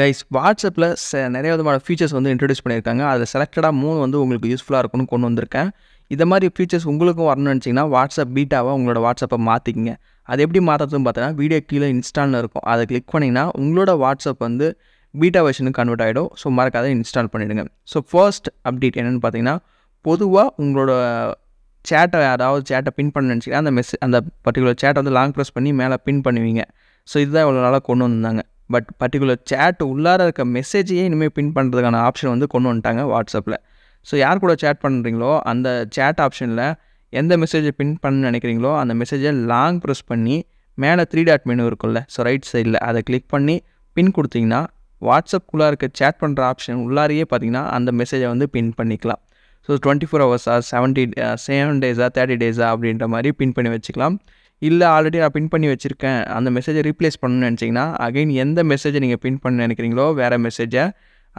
guys வாட்ஸ்அப்பில் ச நிறைய விதமான ஃபீச்சர்ஸ் வந்து இன்ட்ரடியூஸ் பண்ணியிருக்காங்க அதில் செலக்டடாக மூணு வந்து உங்களுக்கு யூஸ்ஃபுல்லாக இருக்கும்னு கொண்டு வந்திருக்கேன் இந்த மாதிரி ஃபீச்சர்ஸ் உங்களுக்கும் வரணும்னு நினச்சிங்கன்னா வாட்ஸ்அப் பீட்டாவாக உங்களோட வாட்ஸ்அப்பை மாற்றிக்கிங்க அது எப்படி மாற்றுறதுன்னு பார்த்தீங்கன்னா வீடியோ கீழே இன்ஸ்டால்னு இருக்கும் அதை கிளிக் பண்ணிங்கன்னா உங்களோட வாட்ஸ்அப் வந்து பீட்டா வெர்ஷனுக்கு கன்வெர்ட் ஆகிடும் ஸோ மறக்காத இன்ஸ்டால் பண்ணிவிடுங்க ஸோ ஃபர்ஸ்ட் அப்டேட் என்னென்னு பார்த்தீங்கன்னா பொதுவாக உங்களோட சேட்டை யாராவது சேட்டை பின் பண்ண நினச்சிங்கன்னா அந்த மெஸ் அந்த பர்டிகுலர் சேட்டை வந்து லாங் ப்ரெஸ் பண்ணி மேலே பின் பண்ணுவீங்க ஸோ இதுதான் இவ்வளோ நாளாக கொண்டு வந்தாங்க பட் பர்டிகுலர் சேட் உள்ளார இருக்க மெசேஜையே இனிமேல் பின் பண்ணுறதுக்கான ஆப்ஷன் வந்து கொண்டு வந்துட்டாங்க வாட்ஸ்அப்பில் ஸோ யார் கூட சேட் பண்ணுறீங்களோ அந்த சேட் ஆப்ஷனில் எந்த மெசேஜை பின் பண்ண நினைக்கிறீங்களோ அந்த மெசேஜை லாங் ப்ரெஸ் பண்ணி மேலே த்ரீ டாட் மெனு இருக்கும்ல ஸோ ரைட் சைடில் அதை கிளிக் பண்ணி பின் கொடுத்தீங்கன்னா வாட்ஸ்அப்புக்குள்ளே இருக்க சேட் பண்ணுற ஆப்ஷன் உள்ளாரையே பார்த்தீங்கன்னா அந்த மெசேஜை வந்து பின் பண்ணிக்கலாம் ஸோ டுவெண்ட்டி ஃபோர் ஹவர்ஸா செவன்டி செவன் டேஸா தேர்ட்டி டேஸா அப்படின்ற மாதிரி பின் பண்ணி வச்சுக்கலாம் இல்லை ஆல்ரெடி நான் பின் பண்ணி வச்சுருக்கேன் அந்த மெசேஜை ரீப்ளேஸ் பண்ணணும்னு நினச்சிங்கன்னா அகைன் எந்த மெசேஜை நீங்கள் பின் பண்ண நினைக்கிறீங்களோ வேறு மெசேஜை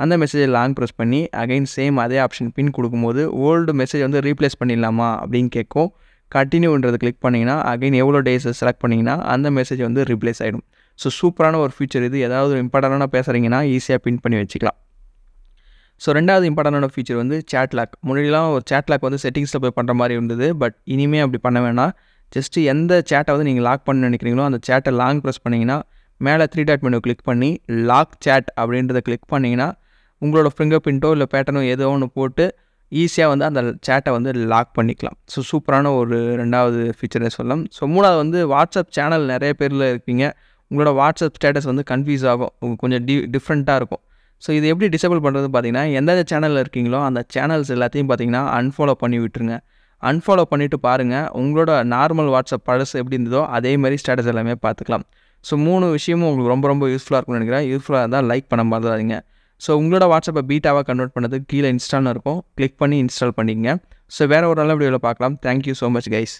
அந்த மெசேஜை லாங் ப்ரெஸ் பண்ணி அகைன் சேம் அதே ஆப்ஷன் பின் கொடுக்கும்போது ஓல்டு மெசேஜ் வந்து ரீப்ளேஸ் பண்ணிடலாமா அப்படின்னு கேட்கும் கண்டினியூன்றது கிளிக் பண்ணிங்கன்னா அகைன் எவ்வளோ டேஸை செலக்ட் பண்ணிங்கன்னா அந்த மெசேஜ் வந்து ரீப்ளேஸ் ஆகிடும் ஸோ சூப்பரான ஒரு ஃபீச்சர் இது ஏதாவது இம்பார்ட்டண்டான பேசுகிறீங்கன்னா ஈஸியாக பின் பண்ணி வச்சுக்கலாம் ஸோ ரெண்டாவது இம்பார்ட்டண்டான ஃபீச்சர் வந்து சேட் லாக் முன்னாடிலாம் ஒரு சேட் லாக் வந்து செட்டிங்ஸில் போய் பண்ணுற மாதிரி இருந்தது பட் இனிமேல் அப்படி பண்ண வேணாம் ஜஸ்ட்டு எந்த சேட்டை வந்து நீங்கள் லாக் பண்ண நினைக்கிறீங்களோ அந்த சேட்டை லாங் ப்ரெஸ் பண்ணிங்கன்னா மேலே த்ரீ டாட் மெனு கிளிக் பண்ணி லாக் சேட் அப்படின்றத கிளிக் பண்ணிங்கன்னா உங்களோட ஃபிங்கர் பிரிண்ட்டோ இல்லை பேட்டர்னோ ஏதோ ஒன்று போட்டு ஈஸியாக வந்து அந்த சேட்டை வந்து லாக் பண்ணிக்கலாம் ஸோ சூப்பரான ஒரு ரெண்டாவது ஃபீச்சர்னே சொல்லலாம் ஸோ மூணாவது வந்து வாட்ஸ்அப் சேனல் நிறைய பேரில் இருப்பீங்க உங்களோட வாட்ஸ்அப் ஸ்டேட்டஸ் வந்து கன்ஃபியூஸ் ஆகும் கொஞ்சம் டி டிஃப்ரெண்ட்டாக இருக்கும் ஸோ இது எப்படி டிசபிள் பண்ணுறது பார்த்தீங்கன்னா எந்தெந்த சேனலில் இருக்கீங்களோ அந்த சேனல்ஸ் எல்லாத்தையும் பார்த்தீங்கன்னா அன்ஃபாலோ பண்ணி விட்டுருங்க அன்ஃபாலோ பண்ணிவிட்டு பாருங்கள் உங்களோட நார்மல் வாட்ஸ்அப் பழசு எப்படி இருந்ததோ அதே மாதிரி ஸ்டேட்டஸ் எல்லாமே பார்த்துக்கலாம் ஸோ மூணு விஷயமும் உங்களுக்கு ரொம்ப ரொம்ப யூஸ்ஃபுல்லாக இருக்கும்னு நினைக்கிறேன் யூஸ்ஃபுல்லாக இருந்தால் லைக் பண்ண மாதிரிங்க ஸோ உங்களோட வாட்ஸ்அப்பை பீட்டாவாக கன்வெர்ட் பண்ணது கீழே இன்ஸ்டால்னு இருக்கும் கிளிக் பண்ணி இன்ஸ்டால் பண்ணிக்கங்க ஸோ வேறு ஒரு நல்ல வீடியோவில் பார்க்கலாம் தேங்க்யூ ஸோ மச் கைஸ்